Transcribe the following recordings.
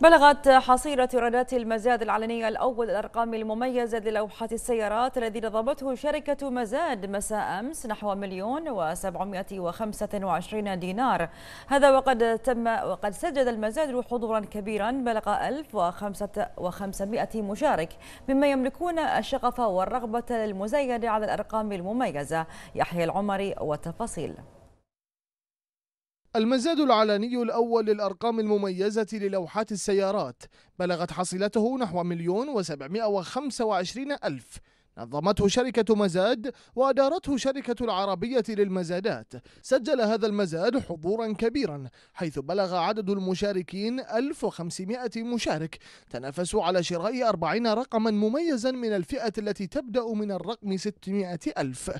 بلغت حصيلة إيرادات المزاد العلني الأول الأرقام المميزة للوحات السيارات الذي نظمته شركة مزاد مساء أمس نحو مليون وسبعمائة وخمسة وعشرين دينار هذا وقد تم وقد سجد المزاد حضورا كبيرا بلغ ألف وخمسمائة مشارك مما يملكون الشغف والرغبة للمزايدة على الأرقام المميزة يحيى العمري والتفاصيل المزاد العلني الأول للأرقام المميزة للوحات السيارات بلغت حصيلته نحو مليون وسبعمائة وخمسة وعشرين ألف نظمته شركة مزاد وأدارته شركة العربية للمزادات سجل هذا المزاد حضورا كبيرا حيث بلغ عدد المشاركين 1500 مشارك تنافسوا على شراء 40 رقما مميزا من الفئة التي تبدأ من الرقم 600 ألف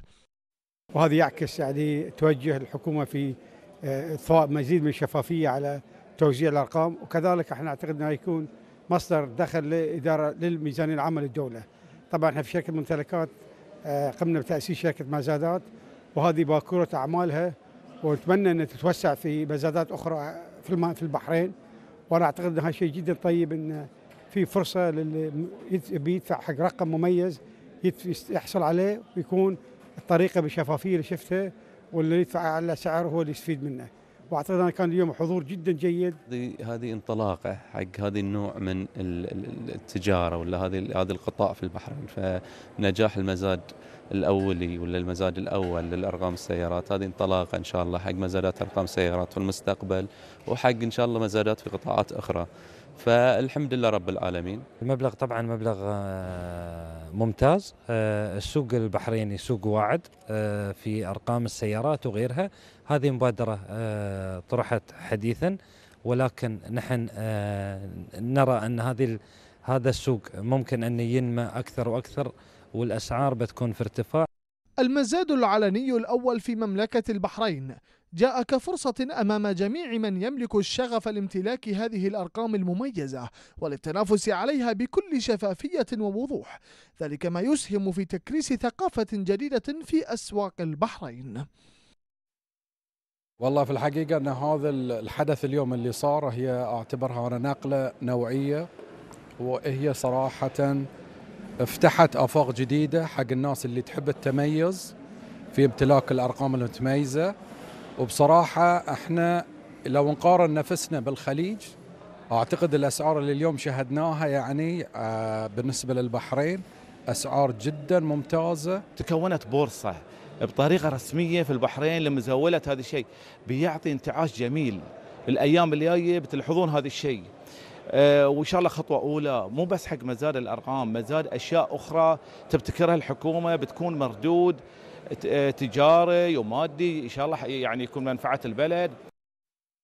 وهذا يعكس يعني توجه الحكومة في اضفاء مزيد من الشفافيه على توزيع الارقام وكذلك احنا اعتقد انه يكون مصدر دخل لاداره للميزانيه العامه للدوله. طبعا احنا في شركه ممتلكات آه، قمنا بتاسيس شركه مزادات وهذه باكوره اعمالها ونتمنى ان تتوسع في مزادات اخرى في في البحرين وانا اعتقد ان هذا شيء جدا طيب ان في فرصه للي بيدفع حق رقم مميز يحصل عليه ويكون الطريقه بشفافيه اللي شفتها واللي يدفع على سعره هو اللي يستفيد منه واعتقد انا كان اليوم حضور جدا جيد هذه انطلاقه حق هذه النوع من التجاره ولا هذه هذا القطاع في البحرين فنجاح المزاد الاولي ولا المزاد الاول للارقام السيارات هذه انطلاقه ان شاء الله حق مزادات ارقام سيارات في المستقبل وحق ان شاء الله مزادات في قطاعات اخرى فالحمد لله رب العالمين المبلغ طبعا مبلغ آه، ممتاز آه، السوق البحريني سوق واعد آه، في أرقام السيارات وغيرها هذه مبادرة طرحت حديثا ولكن نحن نرى أن هذه هذا السوق ممكن أن ينمى أكثر وأكثر والأسعار بتكون في ارتفاع المزاد العلني الأول في مملكة البحرين جاء كفرصة أمام جميع من يملك الشغف لامتلاك هذه الأرقام المميزة وللتنافس عليها بكل شفافية ووضوح ذلك ما يسهم في تكريس ثقافة جديدة في أسواق البحرين والله في الحقيقة أن هذا الحدث اليوم اللي صار هي أعتبرها أنا نقلة نوعية وهي صراحة فتحت آفاق جديدة حق الناس اللي تحب التميز في امتلاك الأرقام المتميزة وبصراحة احنا لو نقارن نفسنا بالخليج اعتقد الاسعار اللي اليوم شهدناها يعني آه، بالنسبة للبحرين اسعار جدا ممتازة تكونت بورصة بطريقة رسمية في البحرين لما زولت هذا الشيء بيعطي انتعاش جميل الايام اللي جايه بتلحظون هذا الشيء أه وان شاء الله خطوه اولى مو بس حق مزاد الارقام مزاد اشياء اخرى تبتكرها الحكومه بتكون مردود آه، تجاري ومادي ان شاء الله يعني يكون منفعه البلد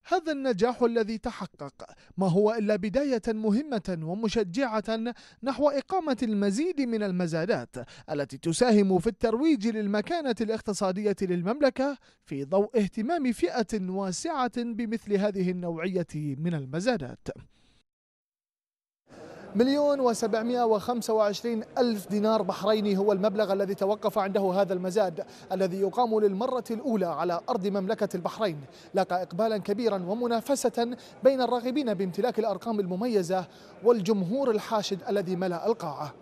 هذا النجاح الذي تحقق ما هو إلا بداية مهمة ومشجعة نحو إقامة المزيد من المزادات التي تساهم في الترويج للمكانة الاقتصادية للمملكة في ضوء اهتمام فئة واسعة بمثل هذه النوعية من المزادات مليون و725 ألف دينار بحريني هو المبلغ الذي توقف عنده هذا المزاد الذي يقام للمرة الأولى على أرض مملكة البحرين لاقى إقبالا كبيرا ومنافسة بين الراغبين بامتلاك الأرقام المميزة والجمهور الحاشد الذي ملأ القاعة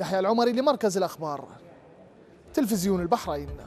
يحيى العمري لمركز الأخبار تلفزيون البحرين